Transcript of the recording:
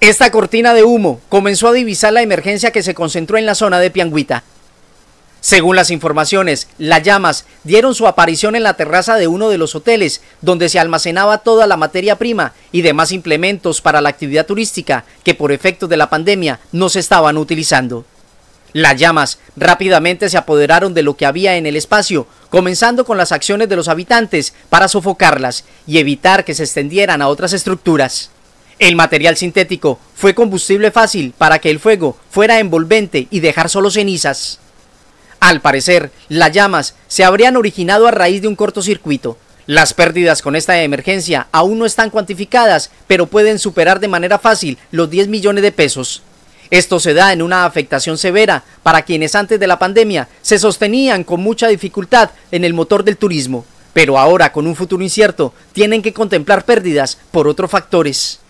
Esta cortina de humo comenzó a divisar la emergencia que se concentró en la zona de Pianguita. Según las informaciones, las llamas dieron su aparición en la terraza de uno de los hoteles, donde se almacenaba toda la materia prima y demás implementos para la actividad turística que por efectos de la pandemia no se estaban utilizando. Las llamas rápidamente se apoderaron de lo que había en el espacio, comenzando con las acciones de los habitantes para sofocarlas y evitar que se extendieran a otras estructuras. El material sintético fue combustible fácil para que el fuego fuera envolvente y dejar solo cenizas. Al parecer, las llamas se habrían originado a raíz de un cortocircuito. Las pérdidas con esta emergencia aún no están cuantificadas, pero pueden superar de manera fácil los 10 millones de pesos. Esto se da en una afectación severa para quienes antes de la pandemia se sostenían con mucha dificultad en el motor del turismo, pero ahora con un futuro incierto tienen que contemplar pérdidas por otros factores.